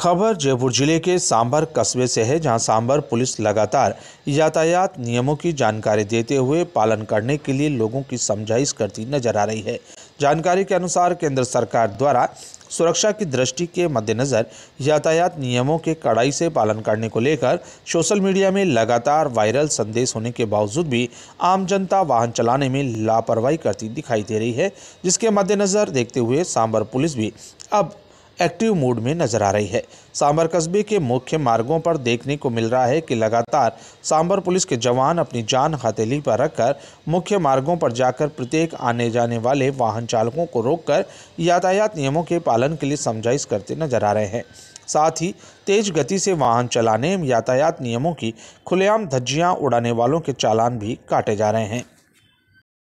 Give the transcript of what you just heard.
खबर जयपुर जिले के सांबर कस्बे से है जहां सांबर पुलिस लगातार यातायात नियमों की जानकारी देते हुए पालन करने के लिए लोगों की समझाइश करती नजर आ रही है जानकारी के अनुसार केंद्र सरकार द्वारा सुरक्षा की दृष्टि के मद्देनज़र यातायात नियमों के कड़ाई से पालन करने को लेकर सोशल मीडिया में लगातार वायरल संदेश होने के बावजूद भी आम जनता वाहन चलाने में लापरवाही करती दिखाई दे रही है जिसके मद्देनज़र देखते हुए सांबर पुलिस भी अब एक्टिव मोड में नजर आ रही है सांबर कस्बे के मुख्य मार्गों पर देखने को मिल रहा है कि लगातार सांबर पुलिस के जवान अपनी जान हथेली पर रखकर मुख्य मार्गों पर जाकर प्रत्येक आने जाने वाले वाहन चालकों को रोककर यातायात नियमों के पालन के लिए समझाइश करते नजर आ रहे हैं साथ ही तेज गति से वाहन चलाने यातायात नियमों की खुलेआम धज्जियां उड़ाने वालों के चालान भी काटे जा रहे हैं